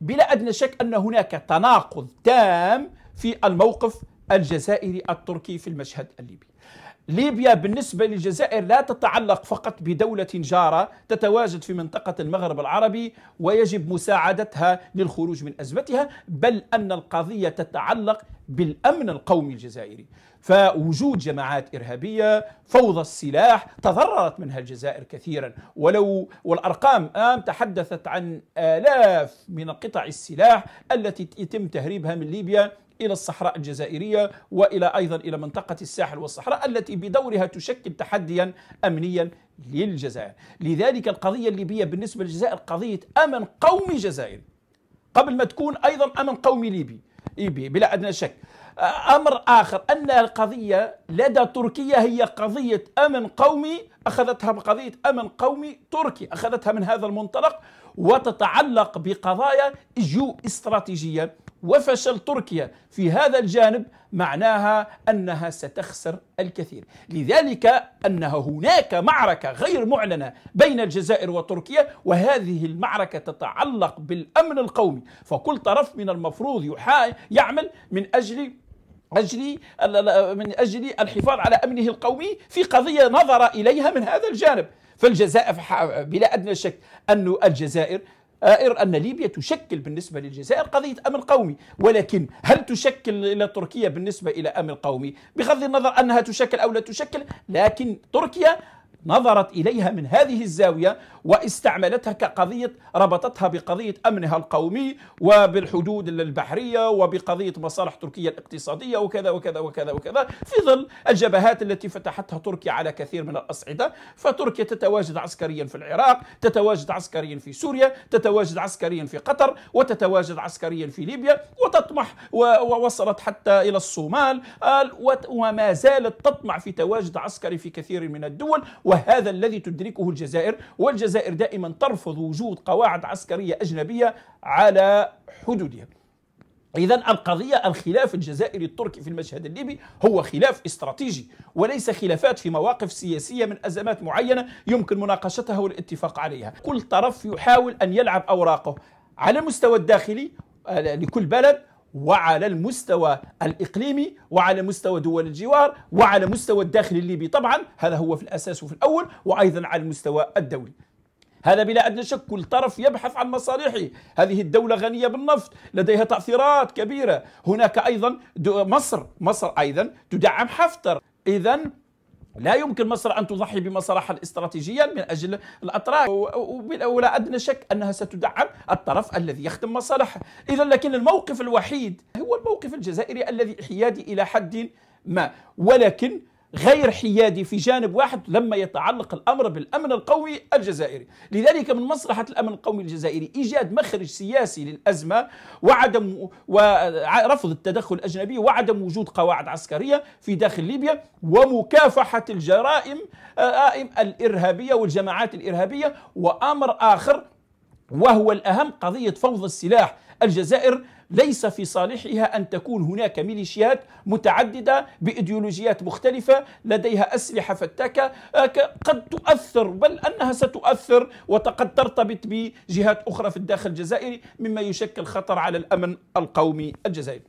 بلا أدنى شك أن هناك تناقض تام في الموقف الجزائري التركي في المشهد الليبي ليبيا بالنسبة للجزائر لا تتعلق فقط بدولة جارة تتواجد في منطقة المغرب العربي ويجب مساعدتها للخروج من أزمتها بل أن القضية تتعلق بالأمن القومي الجزائري فوجود جماعات إرهابية فوضى السلاح تضررت منها الجزائر كثيرا ولو والأرقام آم تحدثت عن آلاف من قطع السلاح التي يتم تهريبها من ليبيا إلى الصحراء الجزائرية وإلى أيضا إلى منطقة الساحل والصحراء التي بدورها تشكل تحديا أمنيا للجزائر لذلك القضية الليبية بالنسبة للجزائر قضية أمن قومي جزائري قبل ما تكون أيضا أمن قومي ليبي إيبي بلا أدنى شك آه، أمر آخر أن القضية لدى تركيا هي قضية أمن قومي أخذتها بقضية أمن قومي تركي أخذتها من هذا المنطلق وتتعلق بقضايا جيو استراتيجية وفشل تركيا في هذا الجانب معناها انها ستخسر الكثير، لذلك انها هناك معركه غير معلنه بين الجزائر وتركيا وهذه المعركه تتعلق بالامن القومي، فكل طرف من المفروض يعمل من اجل أجل من أجل الحفاظ على أمنه القومي في قضية نظر إليها من هذا الجانب فالجزائر بلا أدنى شك أن الجزائر أن ليبيا تشكل بالنسبة للجزائر قضية أمن قومي ولكن هل تشكل إلى تركيا بالنسبة إلى أمن قومي بغض النظر أنها تشكل أو لا تشكل لكن تركيا نظرت إليها من هذه الزاوية واستعملتها كقضية ربطتها بقضية أمنها القومي وبالحدود البحرية وبقضية مصالح تركيا الاقتصادية وكذا وكذا وكذا وكذا في ظل الجبهات التي فتحتها تركيا على كثير من الأصعدة فتركيا تتواجد عسكريا في العراق تتواجد عسكريا في سوريا تتواجد عسكريا في قطر وتتواجد عسكريا في ليبيا وتطمح ووصلت حتى إلى الصومال آه، وما زالت تطمع في تواجد عسكري في كثير من الدول وهذا الذي تدركه الجزائر والجزائر دائما ترفض وجود قواعد عسكرية أجنبية على حدودها إذا القضية الخلاف الجزائري التركي في المشهد الليبي هو خلاف استراتيجي وليس خلافات في مواقف سياسية من أزمات معينة يمكن مناقشتها والاتفاق عليها كل طرف يحاول أن يلعب أوراقه على المستوى الداخلي آه، لكل بلد وعلى المستوى الإقليمي وعلى مستوى دول الجوار وعلى مستوى الداخل الليبي طبعا هذا هو في الأساس وفي الأول وأيضا على المستوى الدولي هذا بلا أدنى شك كل طرف يبحث عن مصالحه هذه الدولة غنية بالنفط لديها تأثيرات كبيرة هناك أيضا مصر مصر أيضا تدعم حفتر إذا لا يمكن مصر أن تضحي بمصالحها الاستراتيجية من أجل الأتراك ولا أدنى شك أنها ستدعم الطرف الذي يخدم مصالحه إذا لكن الموقف الوحيد هو الموقف الجزائري الذي حيادي إلى حد ما ولكن غير حيادي في جانب واحد لما يتعلق الامر بالامن القومي الجزائري، لذلك من مصلحه الامن القومي الجزائري ايجاد مخرج سياسي للازمه وعدم ورفض التدخل الاجنبي وعدم وجود قواعد عسكريه في داخل ليبيا ومكافحه الجرائم آه، آه، الارهابيه والجماعات الارهابيه وامر اخر وهو الاهم قضيه فوضى السلاح، الجزائر ليس في صالحها أن تكون هناك ميليشيات متعددة بإيديولوجيات مختلفة لديها أسلحة فتاكة قد تؤثر بل أنها ستؤثر وقد ترتبط بجهات أخرى في الداخل الجزائري مما يشكل خطر على الأمن القومي الجزائري